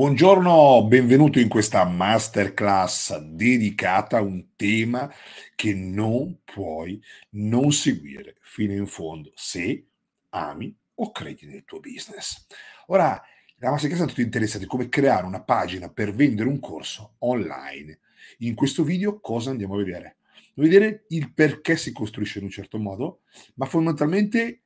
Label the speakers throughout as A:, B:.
A: Buongiorno, benvenuto in questa masterclass dedicata a un tema che non puoi non seguire fino in fondo se ami o credi nel tuo business. Ora, la masterclass è tutti interessati come creare una pagina per vendere un corso online. In questo video cosa andiamo a vedere? Andiamo a vedere il perché si costruisce in un certo modo, ma fondamentalmente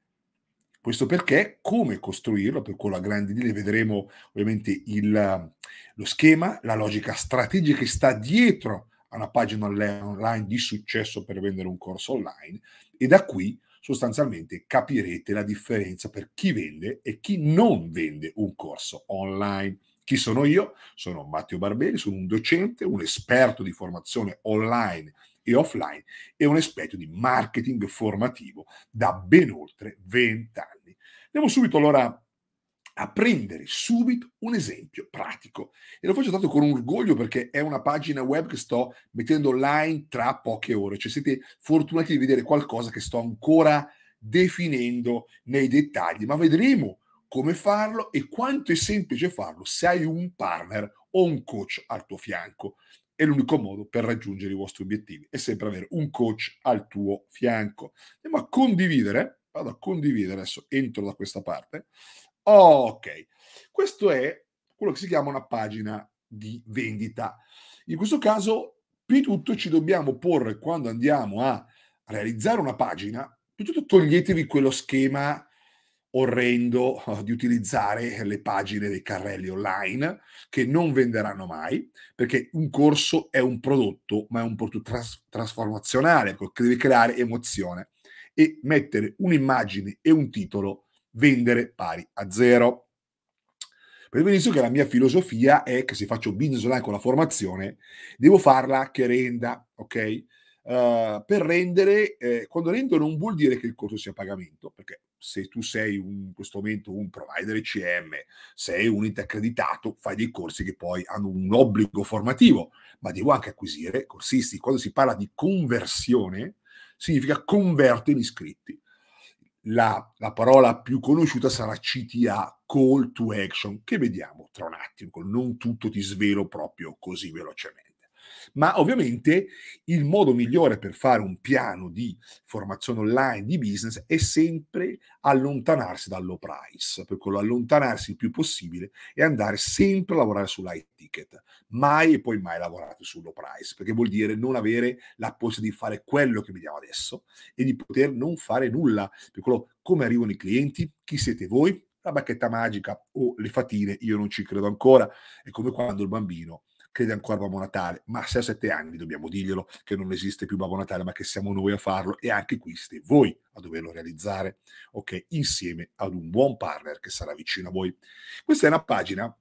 A: questo perché, come costruirlo, per quello a grandi linee vedremo ovviamente il, lo schema, la logica strategica che sta dietro a una pagina online di successo per vendere un corso online e da qui sostanzialmente capirete la differenza per chi vende e chi non vende un corso online. Chi sono io? Sono Matteo Barberi, sono un docente, un esperto di formazione online e offline e un esperto di marketing formativo da ben oltre 20 anni. Andiamo subito allora a prendere subito un esempio pratico. E lo faccio tanto con orgoglio perché è una pagina web che sto mettendo online tra poche ore. Cioè siete fortunati di vedere qualcosa che sto ancora definendo nei dettagli, ma vedremo come farlo e quanto è semplice farlo se hai un partner o un coach al tuo fianco è l'unico modo per raggiungere i vostri obiettivi, è sempre avere un coach al tuo fianco. Andiamo a condividere, vado a condividere, adesso entro da questa parte. Ok, questo è quello che si chiama una pagina di vendita. In questo caso, più di tutto ci dobbiamo porre quando andiamo a realizzare una pagina, più di tutto toglietevi quello schema orrendo eh, di utilizzare le pagine dei carrelli online che non venderanno mai perché un corso è un prodotto ma è un prodotto tras- trasformazionale ecco, che deve creare emozione e mettere un'immagine e un titolo vendere pari a zero per benissimo che la mia filosofia è che se faccio business online con la formazione devo farla che renda ok Uh, per rendere, eh, quando rendo non vuol dire che il corso sia a pagamento, perché se tu sei un, in questo momento un provider ECM, sei un ente accreditato, fai dei corsi che poi hanno un obbligo formativo, ma devo anche acquisire corsisti. Quando si parla di conversione, significa converto in iscritti. La, la, parola più conosciuta sarà CTA, Call to Action, che vediamo tra un attimo, non tutto ti svelo proprio così velocemente ma ovviamente il modo migliore per fare un piano di formazione online di business è sempre allontanarsi dal low price, per quello allontanarsi il più possibile e andare sempre a lavorare sull'high ticket, mai e poi mai lavorare sul low price, perché vuol dire non avere la possibilità di fare quello che vediamo adesso e di poter non fare nulla, per quello come arrivano i clienti, chi siete voi, la bacchetta magica o le fatine, io non ci credo ancora, è come quando il bambino crede ancora a Babbo Natale, ma se a sette anni dobbiamo dirglielo che non esiste più Babbo Natale, ma che siamo noi a farlo e anche qui siete voi a doverlo realizzare, ok? Insieme ad un buon partner che sarà vicino a voi. Questa è una pagina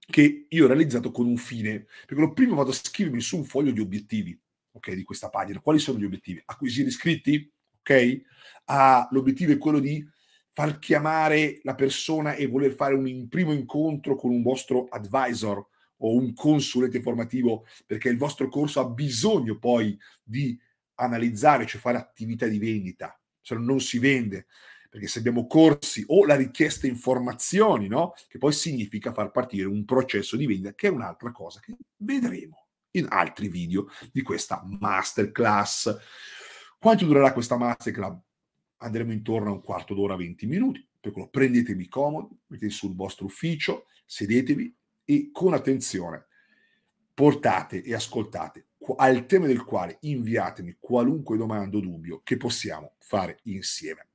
A: che io ho realizzato con un fine, perché lo prima vado a scrivermi su un foglio di obiettivi, ok, di questa pagina. Quali sono gli obiettivi? Acquisire iscritti, ok? Ah, l'obiettivo è quello di far chiamare la persona e voler fare un primo incontro con un vostro advisor, o un consulente formativo, perché il vostro corso ha bisogno poi di analizzare, cioè fare attività di vendita, se no non si vende, perché se abbiamo corsi o la richiesta informazioni, no? che poi significa far partire un processo di vendita, che è un'altra cosa che vedremo in altri video di questa masterclass. Quanto durerà questa masterclass? Andremo intorno a un quarto d'ora, 20 minuti, per quello prendetemi comodi, mettete sul vostro ufficio, sedetevi, e con attenzione portate e ascoltate al tema del quale inviatemi qualunque domanda o dubbio che possiamo fare insieme.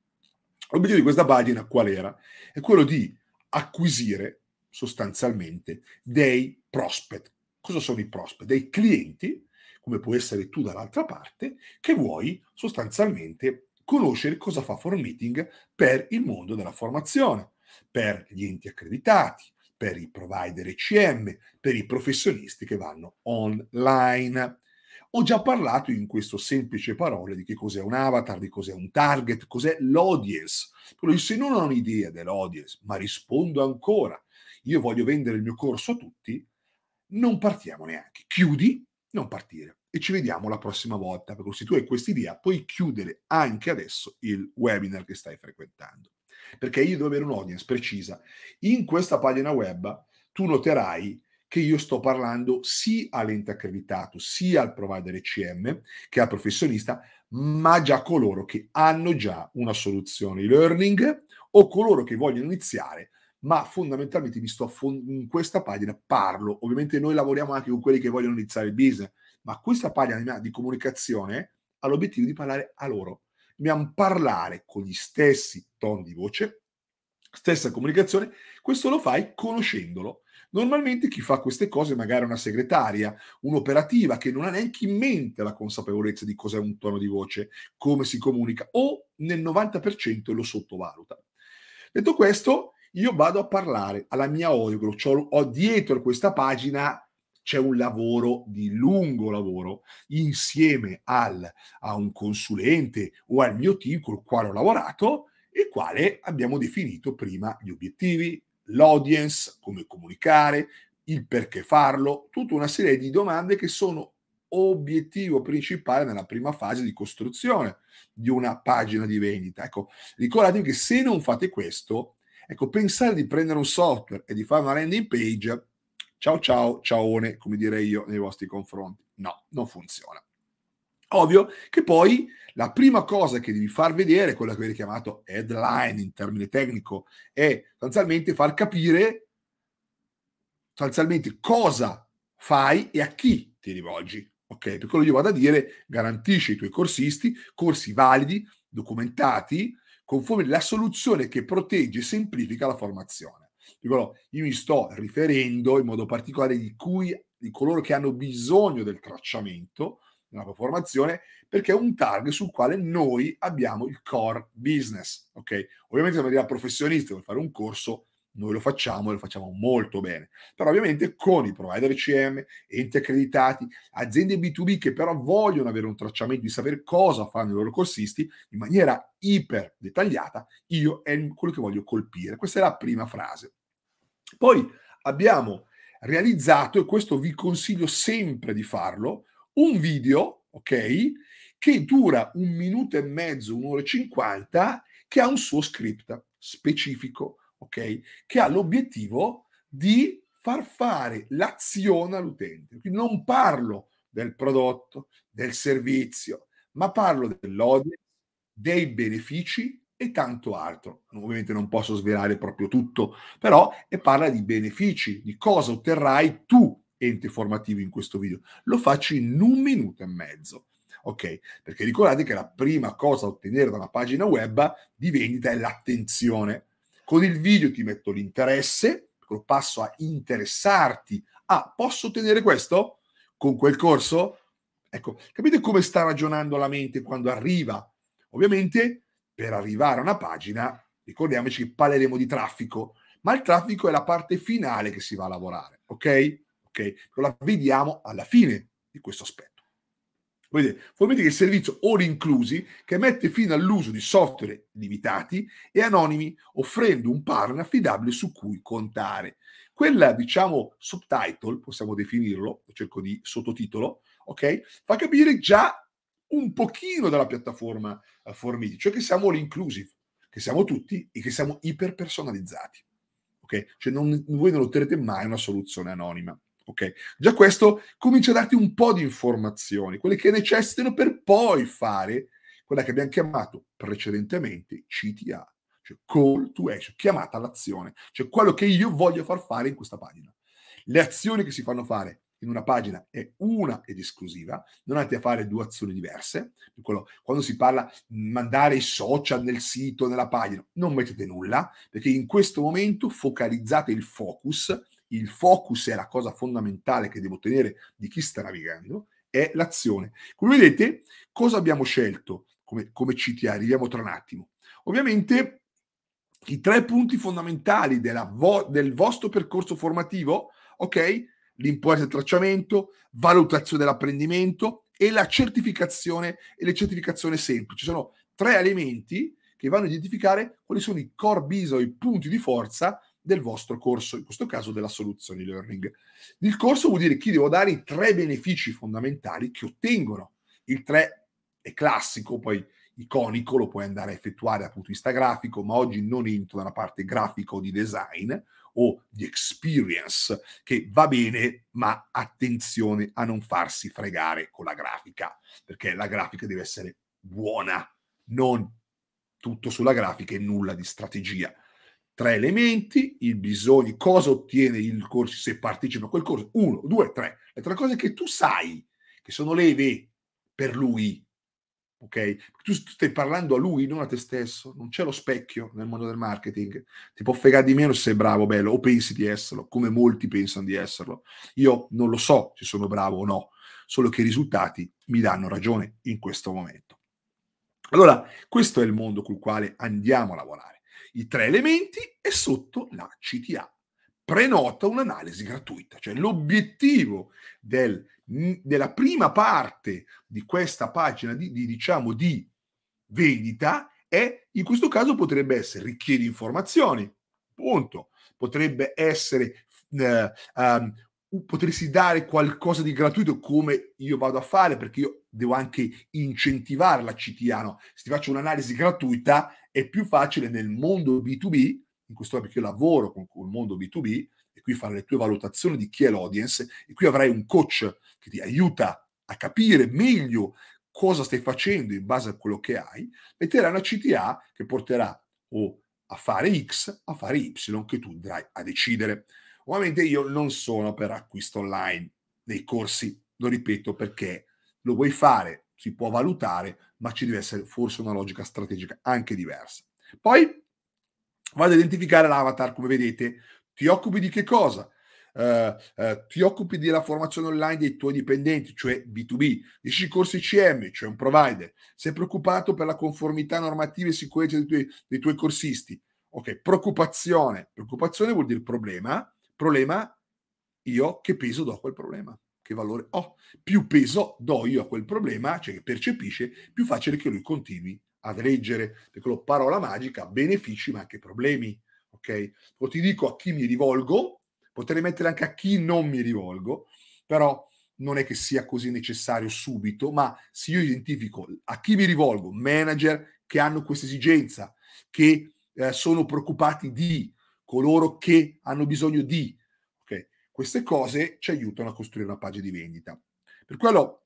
A: L'obiettivo di questa pagina qual era? È quello di acquisire sostanzialmente dei prospect. Cosa sono i prospect? Dei clienti, come può essere tu dall'altra parte, che vuoi sostanzialmente conoscere cosa fa Form Meeting per il mondo della formazione, per gli enti accreditati, per i provider ECM, per i professionisti che vanno online. Ho già parlato in queste semplici parole di che cos'è un avatar, di cos'è un target, cos'è l'audience. Però se non ho un'idea dell'audience, ma rispondo ancora, io voglio vendere il mio corso a tutti, non partiamo neanche. Chiudi, non partire. E ci vediamo la prossima volta, perché se tu hai questa idea puoi chiudere anche adesso il webinar che stai frequentando perché io devo avere un'audience precisa. In questa pagina web tu noterai che io sto parlando sia all'ente accreditato, sia al provider ECM che al professionista, ma già coloro che hanno già una soluzione e-learning o coloro che vogliono iniziare, ma fondamentalmente mi sto in questa pagina parlo. Ovviamente noi lavoriamo anche con quelli che vogliono iniziare il business, ma questa pagina di comunicazione ha l'obiettivo di parlare a loro dobbiamo parlare con gli stessi toni di voce, stessa comunicazione, questo lo fai conoscendolo. Normalmente chi fa queste cose magari è una segretaria, un'operativa che non ha neanche in mente la consapevolezza di cos'è un tono di voce, come si comunica o nel 90% lo sottovaluta. Detto questo, io vado a parlare alla mia audio, ho dietro questa pagina c'è un lavoro di lungo lavoro insieme al, a un consulente o al mio team col quale ho lavorato e quale abbiamo definito prima gli obiettivi, l'audience, come comunicare, il perché farlo, tutta una serie di domande che sono obiettivo principale nella prima fase di costruzione di una pagina di vendita. Ecco, ricordatevi che se non fate questo, ecco, pensare di prendere un software e di fare una landing page ciao ciao, ciaone, come direi io nei vostri confronti. No, non funziona. Ovvio che poi la prima cosa che devi far vedere, quella che viene chiamato headline in termine tecnico, è sostanzialmente far capire sostanzialmente cosa fai e a chi ti rivolgi. Ok, per quello che io vado a dire, garantisci ai tuoi corsisti corsi validi, documentati, conformi alla soluzione che protegge e semplifica la formazione dicono io mi sto riferendo in modo particolare di, cui, di coloro che hanno bisogno del tracciamento, nella performazione, perché è un target sul quale noi abbiamo il core business. Ok? Ovviamente se una professionista vuole fare un corso, noi lo facciamo e lo facciamo molto bene. Però ovviamente con i provider CM, enti accreditati, aziende B2B che però vogliono avere un tracciamento di sapere cosa fanno i loro corsisti in maniera iper dettagliata, io è quello che voglio colpire. Questa è la prima frase. Poi abbiamo realizzato, e questo vi consiglio sempre di farlo, un video, ok, che dura un minuto e mezzo, un'ora e cinquanta, che ha un suo script specifico, ok, che ha l'obiettivo di far fare l'azione all'utente. Quindi non parlo del prodotto, del servizio, ma parlo dell'audience, dei benefici e tanto altro. Ovviamente non posso svelare proprio tutto, però e parla di benefici, di cosa otterrai tu ente formativo in questo video. Lo faccio in un minuto e mezzo. Ok? Perché ricordate che la prima cosa a ottenere da una pagina web di vendita è l'attenzione. Con il video ti metto l'interesse, lo passo a interessarti. Ah, posso ottenere questo con quel corso? Ecco, capite come sta ragionando la mente quando arriva? Ovviamente per arrivare a una pagina, ricordiamoci che parleremo di traffico, ma il traffico è la parte finale che si va a lavorare, ok? Ok, lo la vediamo alla fine di questo aspetto. Vedete, fornite che il servizio all inclusi che mette fine all'uso di software limitati e anonimi, offrendo un partner affidabile su cui contare. Quella, diciamo, subtitle, possiamo definirlo, cerco di sottotitolo, ok? Fa capire già un pochino dalla piattaforma uh, eh, Formiti, cioè che siamo l'inclusive, che siamo tutti e che siamo iperpersonalizzati. Okay? Cioè non, voi non otterrete mai una soluzione anonima. Okay? Già questo comincia a darti un po' di informazioni, quelle che necessitano per poi fare quella che abbiamo chiamato precedentemente CTA, cioè call to action, cioè chiamata all'azione, cioè quello che io voglio far fare in questa pagina. Le azioni che si fanno fare in una pagina è una ed esclusiva, non andate a fare due azioni diverse. quando si parla di mm, mandare i social nel sito, nella pagina, non mettete nulla, perché in questo momento focalizzate il focus, il focus è la cosa fondamentale che devo tenere di chi sta navigando, è l'azione. Come vedete, cosa abbiamo scelto come, come CTA? Arriviamo tra un attimo. Ovviamente i tre punti fondamentali vo- del vostro percorso formativo, ok? l'importanza di tracciamento, valutazione dell'apprendimento e la certificazione e le certificazioni semplici. Sono tre elementi che vanno a identificare quali sono i core o i punti di forza del vostro corso, in questo caso della soluzione learning Il corso vuol dire che devo dare i tre benefici fondamentali che ottengono. Il tre è classico, poi iconico, lo puoi andare a effettuare dal punto di vista grafico, ma oggi non entro nella parte grafico di design, o di experience, che va bene, ma attenzione a non farsi fregare con la grafica, perché la grafica deve essere buona, non tutto sulla grafica e nulla di strategia. Tre elementi, il bisogno, cosa ottiene il corso se partecipa a quel corso, uno, due, tre, le tre cose che tu sai, che sono leve per lui, ok? Tu stai parlando a lui, non a te stesso, non c'è lo specchio nel mondo del marketing, ti può fregare di meno se sei bravo, bello, o pensi di esserlo, come molti pensano di esserlo. Io non lo so se sono bravo o no, solo che i risultati mi danno ragione in questo momento. Allora, questo è il mondo col quale andiamo a lavorare. I tre elementi e sotto la CTA, prenota un'analisi gratuita. Cioè l'obiettivo del, della prima parte di questa pagina di, di, diciamo, di vendita è, in questo caso potrebbe essere richiedi informazioni, punto. Potrebbe essere, eh, ehm, um, potersi dare qualcosa di gratuito come io vado a fare perché io devo anche incentivare la CTA. No? Se ti faccio un'analisi gratuita è più facile nel mondo B2B in questo momento perché io lavoro con, con il mondo B2B e qui fare le tue valutazioni di chi è l'audience e qui avrai un coach che ti aiuta a capire meglio cosa stai facendo in base a quello che hai, metterai una CTA che porterà o a fare X, a fare Y, che tu andrai a decidere. Ovviamente io non sono per acquisto online dei corsi, lo ripeto perché lo vuoi fare, si può valutare, ma ci deve essere forse una logica strategica anche diversa. Poi vado a identificare l'avatar, come vedete. Ti occupi di che cosa? Uh, uh, ti occupi della formazione online dei tuoi dipendenti, cioè B2B, dici corsi CM, cioè un provider, sei preoccupato per la conformità normativa e sicurezza dei tuoi, dei tuoi corsisti. Ok, preoccupazione. Preoccupazione vuol dire problema. Problema, io che peso do a quel problema? Che valore ho? Più peso do io a quel problema, cioè che percepisce, più facile che lui continui ad eleggere, perché la parola magica, benefici ma anche problemi, ok? O ti dico a chi mi rivolgo, potrei mettere anche a chi non mi rivolgo, però non è che sia così necessario subito, ma se io identifico a chi mi rivolgo, manager che hanno questa esigenza, che eh, sono preoccupati di coloro che hanno bisogno di, ok? Queste cose ci aiutano a costruire una pagina di vendita. Per quello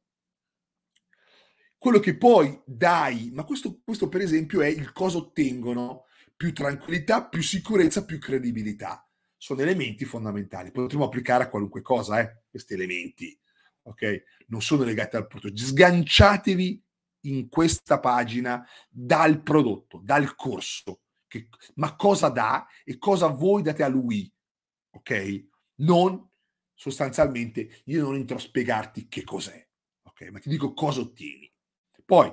A: quello che poi dai, ma questo, questo per esempio è il cosa ottengono, più tranquillità, più sicurezza, più credibilità. Sono elementi fondamentali, potremmo applicare a qualunque cosa eh, questi elementi, ok? Non sono legati al prodotto. Sganciatevi in questa pagina dal prodotto, dal corso, che, ma cosa dà e cosa voi date a lui, ok? Non sostanzialmente, io non entro a spiegarti che cos'è, ok? Ma ti dico cosa ottieni poi,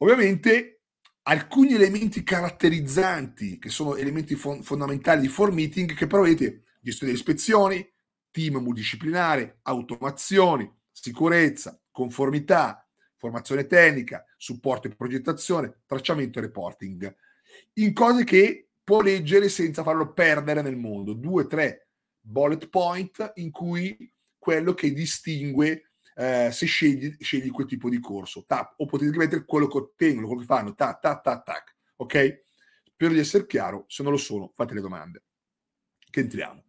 A: ovviamente, alcuni elementi caratterizzanti, che sono elementi fon- fondamentali di form meeting, che però vedete, gestione delle ispezioni, team multidisciplinare, automazioni, sicurezza, conformità, formazione tecnica, supporto e progettazione, tracciamento e reporting, in cose che può leggere senza farlo perdere nel mondo. Due, tre bullet point in cui quello che distingue eh, se scegli, scegli, quel tipo di corso, tap, o potete mettere quello che ottengono, quello che fanno, tac, tac, tac, tac, ok? Spero di essere chiaro, se non lo sono fate le domande, che entriamo.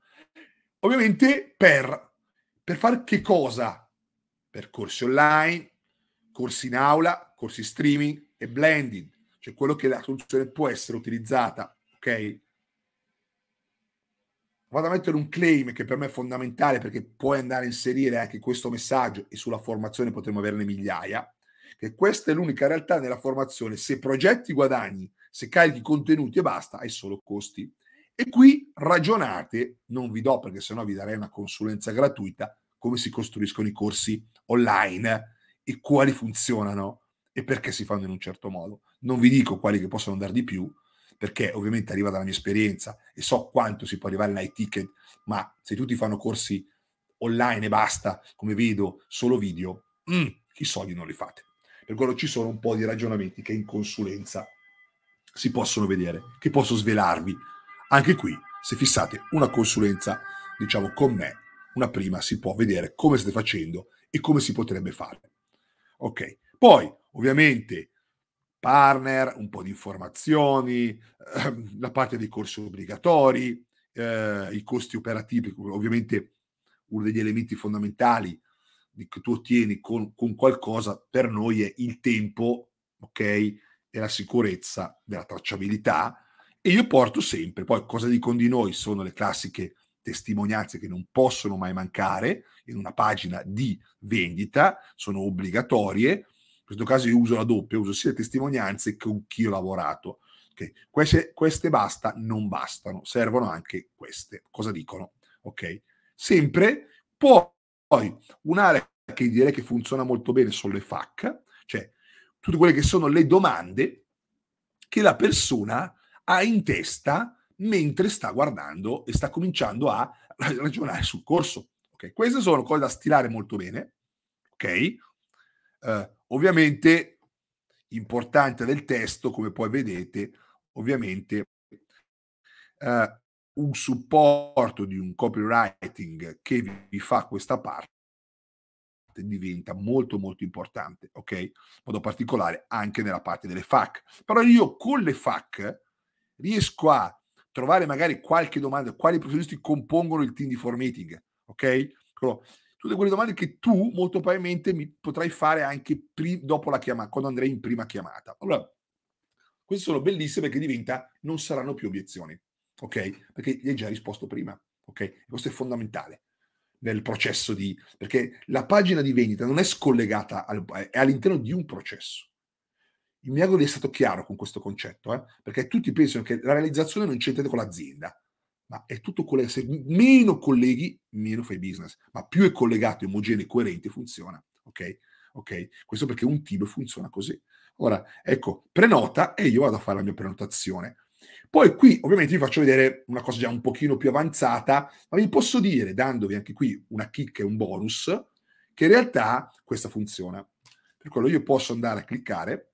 A: Ovviamente per, per fare che cosa? Per corsi online, corsi in aula, corsi streaming e blending, cioè quello che la soluzione può essere utilizzata, ok? vado a mettere un claim che per me è fondamentale perché puoi andare a inserire anche questo messaggio e sulla formazione potremmo averne migliaia, che questa è l'unica realtà nella formazione, se progetti guadagni, se carichi contenuti e basta, hai solo costi. E qui ragionate, non vi do perché sennò vi darei una consulenza gratuita, come si costruiscono i corsi online e quali funzionano e perché si fanno in un certo modo. Non vi dico quali che possono andare di più, perché ovviamente arriva dalla mia esperienza e so quanto si può arrivare in high ticket, ma se tutti fanno corsi online e basta, come vedo, solo video, mm, i soldi non li fate. Per quello ci sono un po' di ragionamenti che in consulenza si possono vedere, che posso svelarvi. Anche qui, se fissate una consulenza, diciamo con me, una prima si può vedere come state facendo e come si potrebbe fare. Ok, poi ovviamente partner, un po' di informazioni, ehm, la parte dei corsi obbligatori, eh, i costi operativi, ovviamente uno degli elementi fondamentali che tu ottieni con, con qualcosa per noi è il tempo, ok? E la sicurezza della tracciabilità. E io porto sempre, poi cosa dicono di noi sono le classiche testimonianze che non possono mai mancare in una pagina di vendita, sono obbligatorie, questo caso io uso la doppia, uso sia le testimonianze che con chi ho lavorato. Okay. Queste, queste, basta, non bastano, servono anche queste. Cosa dicono? Ok? Sempre, poi un'area che direi che funziona molto bene sono le FAC, cioè tutte quelle che sono le domande che la persona ha in testa mentre sta guardando e sta cominciando a ragionare sul corso. Okay? Queste sono cose da stilare molto bene. Ok? Uh, Ovviamente, importante del testo, come poi vedete, ovviamente eh, un supporto di un copywriting che vi fa questa parte diventa molto molto importante, ok? In modo particolare anche nella parte delle FAC. Però io con le FAC riesco a trovare magari qualche domanda, quali professionisti compongono il team di formatting, ok? tutte quelle domande che tu molto probabilmente mi potrai fare anche pri- dopo la chiamata, quando andrei in prima chiamata. Allora, queste sono bellissime perché diventa, non saranno più obiezioni, ok? Perché gli hai già risposto prima, ok? Questo è fondamentale nel processo di... perché la pagina di vendita non è scollegata, al, è all'interno di un processo. Il mio miracolo è stato chiaro con questo concetto, eh? perché tutti pensano che la realizzazione non c'entra con l'azienda ma è tutto collegato. Se meno colleghi, meno fai business, ma più è collegato, omogeneo e coerente, funziona. Ok? Ok? Questo perché un team funziona così. Ora, ecco, prenota e io vado a fare la mia prenotazione. Poi qui ovviamente vi faccio vedere una cosa già un pochino più avanzata, ma vi posso dire, dandovi anche qui una chicca e un bonus, che in realtà questa funziona. Per quello io posso andare a cliccare,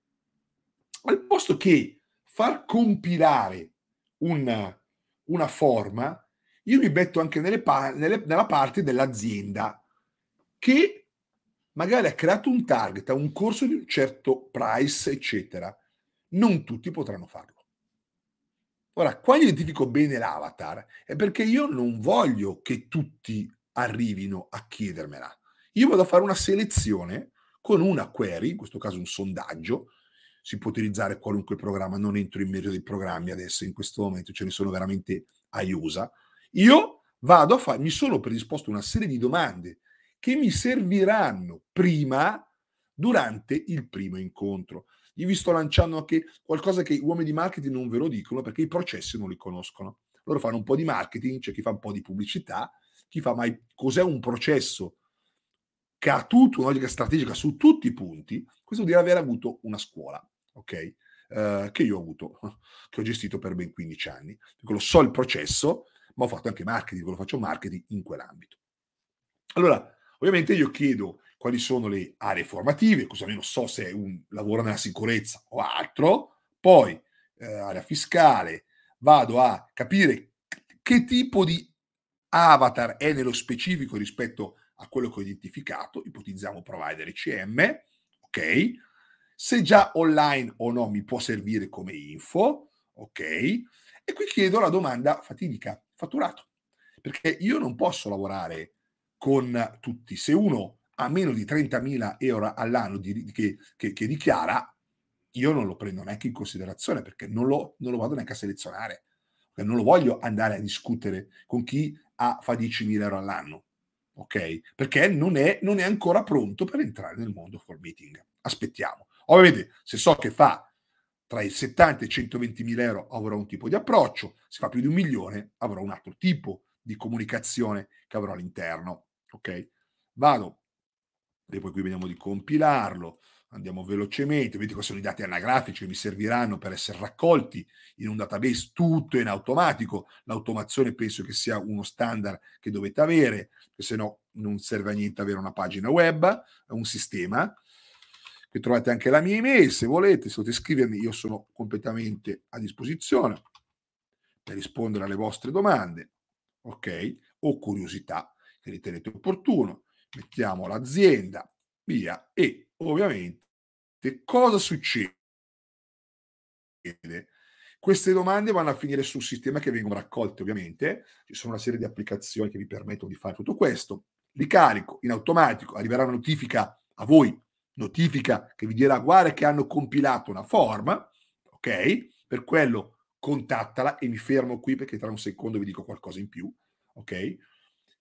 A: al posto che far compilare un una forma, io mi metto anche nelle par- nelle, nella parte dell'azienda che magari ha creato un target, un corso di un certo price, eccetera. Non tutti potranno farlo. Ora, quando identifico bene l'avatar, è perché io non voglio che tutti arrivino a chiedermela. Io vado a fare una selezione con una query, in questo caso un sondaggio, si può utilizzare qualunque programma, non entro in merito dei programmi adesso, in questo momento ce ne sono veramente a IUSA. Io vado a fare, mi sono predisposto una serie di domande che mi serviranno prima, durante il primo incontro. Io vi sto lanciando anche qualcosa che gli uomini di marketing non ve lo dicono perché i processi non li conoscono. Loro fanno un po' di marketing, c'è cioè chi fa un po' di pubblicità, chi fa mai cos'è un processo che ha tutta una logica strategica su tutti i punti, questo vuol dire aver avuto una scuola ok? Uh, che io ho avuto, che ho gestito per ben 15 anni. Lo so il processo, ma ho fatto anche marketing, lo faccio marketing in quell'ambito. Allora, ovviamente io chiedo quali sono le aree formative, così almeno so se è un lavoro nella sicurezza o altro, poi eh, area fiscale, vado a capire che tipo di avatar è nello specifico rispetto a quello che ho identificato, ipotizziamo provider ICM, ok? se già online o no mi può servire come info, ok? E qui chiedo la domanda fatidica, fatturato, perché io non posso lavorare con tutti. Se uno ha meno di 30.000 euro all'anno di, che, che, che, dichiara, io non lo prendo neanche in considerazione perché non lo, non lo vado neanche a selezionare. Non lo voglio andare a discutere con chi ha, fa 10.000 euro all'anno, ok? Perché non è, non è ancora pronto per entrare nel mondo for meeting. Aspettiamo. Ovviamente se so che fa tra i 70 e i 120 mila euro avrò un tipo di approccio, se fa più di un milione avrò un altro tipo di comunicazione che avrò all'interno. Ok? Vado, e poi qui vediamo di compilarlo, andiamo velocemente, vedete qua sono i dati anagrafici che mi serviranno per essere raccolti in un database tutto in automatico, l'automazione penso che sia uno standard che dovete avere, perché se no non serve a niente avere una pagina web, un sistema, che trovate anche la mia email se volete, se volete scrivermi io sono completamente a disposizione per rispondere alle vostre domande, ok? O curiosità che ritenete opportuno. Mettiamo l'azienda, via e ovviamente cosa succede? Queste domande vanno a finire sul sistema che vengono raccolte ovviamente, ci sono una serie di applicazioni che vi permettono di fare tutto questo, li carico in automatico, arriverà una notifica a voi notifica che vi dirà guarda che hanno compilato una forma, ok? Per quello contattala e mi fermo qui perché tra un secondo vi dico qualcosa in più, ok?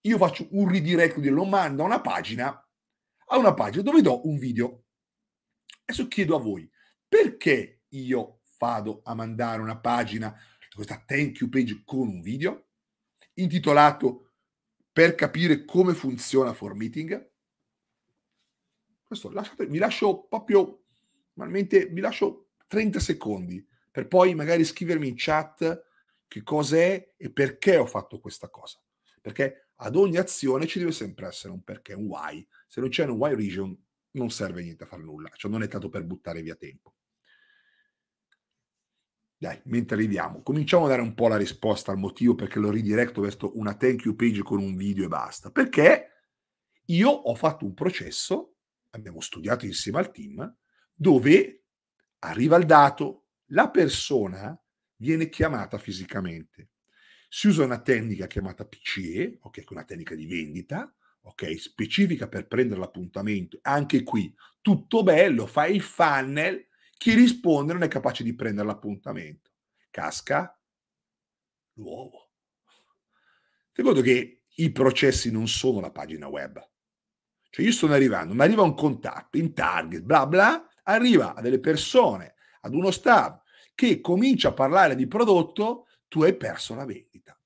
A: Io faccio un redirect, quindi lo mando a una pagina, a una pagina dove do un video. Adesso chiedo a voi, perché io vado a mandare una pagina, questa thank you page con un video intitolato per capire come funziona for meeting? Questo lasciate, vi lascio proprio, normalmente vi lascio 30 secondi per poi magari scrivermi in chat che cos'è e perché ho fatto questa cosa. Perché ad ogni azione ci deve sempre essere un perché, un why. Se non c'è un why region non serve niente a far nulla, cioè non è tanto per buttare via tempo. Dai, mentre arriviamo, cominciamo a dare un po' la risposta al motivo perché l'ho ridiretto verso una thank you page con un video e basta. Perché io ho fatto un processo abbiamo studiato insieme al team, dove arriva il dato, la persona viene chiamata fisicamente. Si usa una tecnica chiamata PCE, ok, che è una tecnica di vendita, ok, specifica per prendere l'appuntamento. Anche qui, tutto bello, fai il funnel, chi risponde non è capace di prendere l'appuntamento. Casca l'uovo. Secondo conto che i processi non sono la pagina web, cioè io sto arrivando, mi arriva un contatto in target, bla bla, arriva a delle persone, ad uno staff che comincia a parlare di prodotto, tu hai perso la vendita.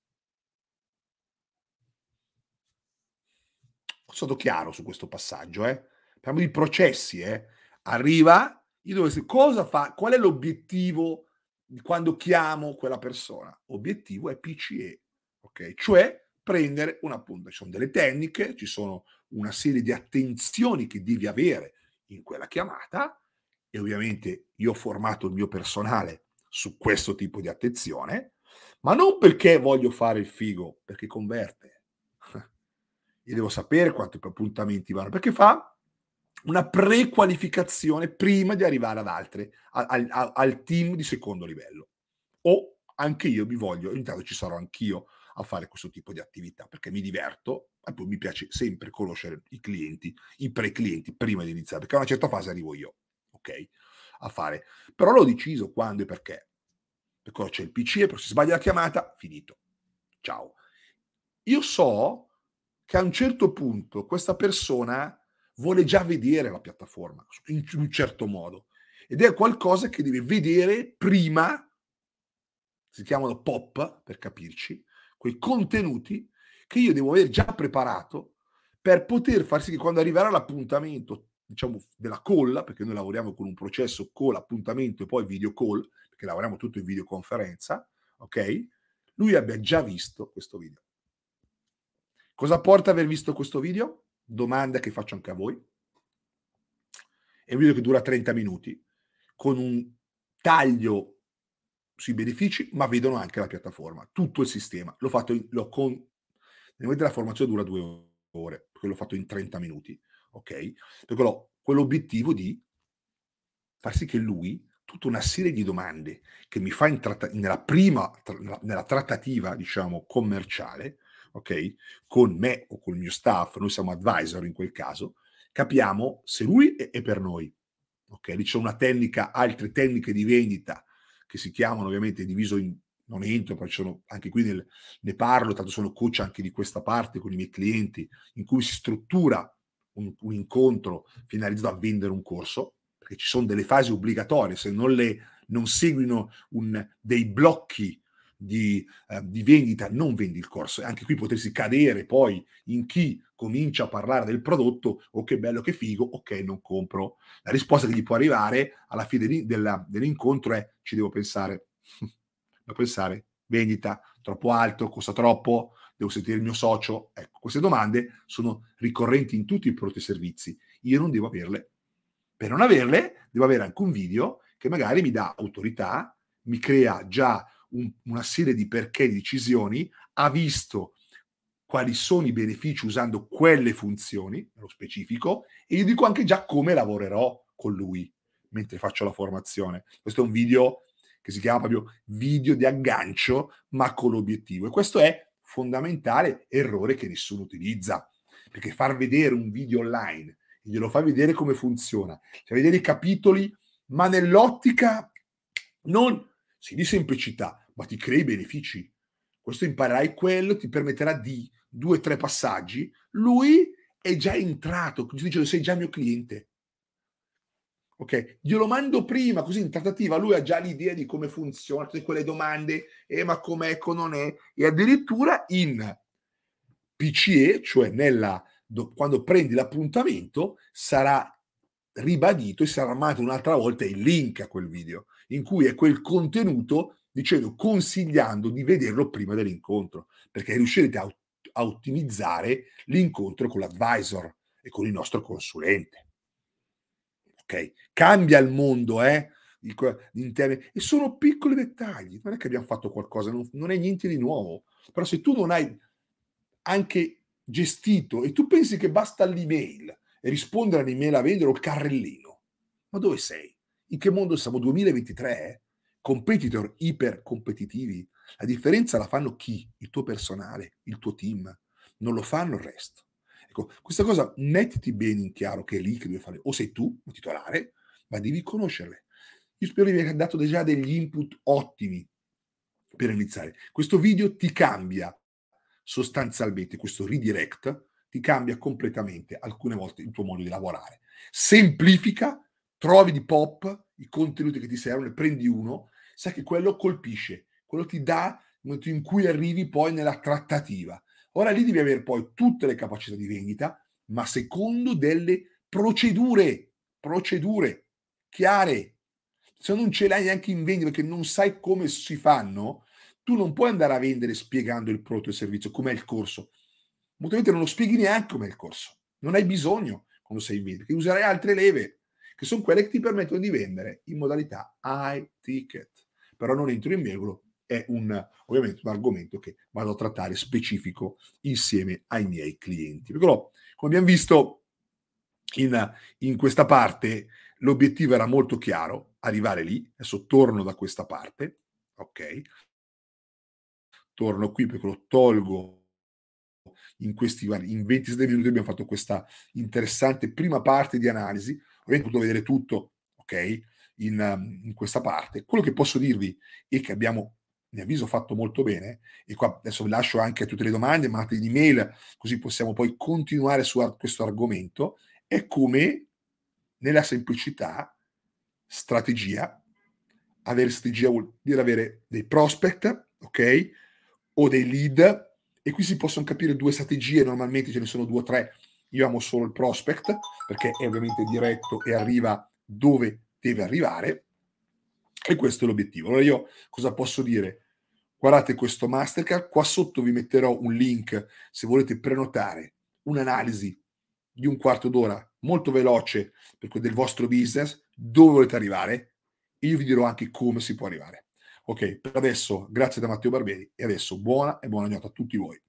A: Sono stato chiaro su questo passaggio, eh? Parliamo di processi, eh? Arriva, io dovresti, cosa fa, qual è l'obiettivo di quando chiamo quella persona? Obiettivo è PCE, ok? Cioè prendere un appunto. Ci sono delle tecniche, ci sono una serie di attenzioni che devi avere in quella chiamata e ovviamente io ho formato il mio personale su questo tipo di attenzione, ma non perché voglio fare il figo, perché converte. Io devo sapere quanti appuntamenti vanno, perché fa una prequalificazione prima di arrivare ad altre, al, al, al team di secondo livello. O anche io mi voglio, intanto ci sarò anch'io, a fare questo tipo di attività perché mi diverto e poi mi piace sempre conoscere i clienti, i pre-clienti prima di iniziare, perché a una certa fase arrivo io, ok? A fare. Però l'ho deciso quando e perché. Perché c'è il PC, però si sbaglia la chiamata, finito. Ciao. Io so che a un certo punto questa persona vuole già vedere la piattaforma in un certo modo ed è qualcosa che deve vedere prima, si chiamano pop per capirci, quei contenuti che io devo aver già preparato per poter far sì che quando arriverà l'appuntamento, diciamo, della call, perché noi lavoriamo con un processo call, appuntamento e poi video call, perché lavoriamo tutto in videoconferenza, ok? Lui abbia già visto questo video. Cosa porta aver visto questo video? Domanda che faccio anche a voi. È un video che dura 30 minuti, con un taglio sui benefici, ma vedono anche la piattaforma, tutto il sistema. L'ho fatto in, l'ho con, nel momento della formazione dura due ore, perché l'ho fatto in 30 minuti, ok? Perché ho quell'obiettivo di far sì che lui tutta una serie di domande che mi fa in tratta- nella prima, tra- nella trattativa, diciamo, commerciale, ok? Con me o col mio staff, noi siamo advisor in quel caso, capiamo se lui è, è per noi, ok? Lì c'è una tecnica, altre tecniche di vendita che si chiamano ovviamente diviso in non entro, poi sono anche qui nel, ne parlo, tanto sono coach anche di questa parte con i miei clienti, in cui si struttura un, un incontro finalizzato a vendere un corso, perché ci sono delle fasi obbligatorie, se non, le, non seguono un, dei blocchi di, eh, di vendita, non vendi il corso. E anche qui potresti cadere poi in chi comincia a parlare del prodotto, oh che bello, che figo, ok, non compro. La risposta che gli può arrivare alla fine della, dell'incontro è ci devo pensare, devo pensare, vendita, troppo alto, costa troppo, devo sentire il mio socio. Ecco, queste domande sono ricorrenti in tutti i prodotti e servizi. Io non devo averle. Per non averle, devo avere anche un video che magari mi dà autorità, mi crea già un, una serie di perché di decisioni, ha visto quali sono i benefici usando quelle funzioni, nello specifico, e gli dico anche già come lavorerò con lui mentre faccio la formazione. Questo è un video che si chiama proprio video di aggancio, ma con l'obiettivo. E questo è fondamentale errore che nessuno utilizza, perché far vedere un video online e glielo fa vedere come funziona, fai cioè vedere i capitoli, ma nell'ottica non sì di semplicità, ma ti crei benefici. Questo imparerai quello, ti permetterà di due o tre passaggi. Lui è già entrato, ti dice sei già mio cliente. Ok, glielo mando prima, così in trattativa lui ha già l'idea di come funziona, tutte quelle domande, eh, ma com'è, ecco non è, e addirittura in PCE, cioè nella, do, quando prendi l'appuntamento, sarà ribadito e sarà mandato un'altra volta il link a quel video in cui è quel contenuto dicendo, consigliando di vederlo prima dell'incontro, perché riuscirete a, a ottimizzare l'incontro con l'advisor e con il nostro consulente. Ok? Cambia il mondo, eh? e sono piccoli dettagli, non è che abbiamo fatto qualcosa, non, non è niente di nuovo, però se tu non hai anche gestito e tu pensi che basta l'email e rispondere all'email a vendere o il carrellino, ma dove sei? In che mondo siamo? 2023? Eh? Competitor iper competitivi. La differenza la fanno chi? Il tuo personale, il tuo team. Non lo fanno il resto. Ecco, questa cosa mettiti bene in chiaro che è lì che devi fare. O sei tu, un titolare, ma devi conoscerle. Io spero di aver dato già degli input ottimi per iniziare. Questo video ti cambia sostanzialmente, questo redirect ti cambia completamente alcune volte il tuo modo di lavorare. Semplifica trovi di pop i contenuti che ti servono, e prendi uno, sai che quello colpisce, quello ti dà il momento in cui arrivi poi nella trattativa. Ora lì devi avere poi tutte le capacità di vendita, ma secondo delle procedure, procedure chiare. Se non ce l'hai neanche in vendita perché non sai come si fanno, tu non puoi andare a vendere spiegando il prodotto e il servizio, com'è il corso. Molto non lo spieghi neanche com'è il corso. Non hai bisogno quando sei in vendita, perché userai altre leve che sono quelle che ti permettono di vendere in modalità high ticket Però non entro in merito, è un, ovviamente un argomento che vado a trattare specifico insieme ai miei clienti. Però, come abbiamo visto in, in questa parte, l'obiettivo era molto chiaro, arrivare lì, adesso torno da questa parte, ok? Torno qui perché lo tolgo in questi in 27 minuti abbiamo fatto questa interessante prima parte di analisi Avete potuto vedere tutto, ok? In, um, in, questa parte. Quello che posso dirvi e che abbiamo, mi avviso, fatto molto bene, e qua adesso vi lascio anche tutte le domande, mandate di mail, così possiamo poi continuare su ar- questo argomento, è come nella semplicità, strategia, avere strategia vuol dire avere dei prospect, ok? O dei lead, e qui si possono capire due strategie, normalmente ce ne sono due o tre io amo solo il prospect perché è ovviamente diretto e arriva dove deve arrivare e questo è l'obiettivo. Allora io cosa posso dire? Guardate questo Mastercard, qua sotto vi metterò un link se volete prenotare un'analisi di un quarto d'ora molto veloce del vostro business, dove volete arrivare e io vi dirò anche come si può arrivare. Ok, per adesso grazie da Matteo Barberi e adesso buona e buona giornata a tutti voi.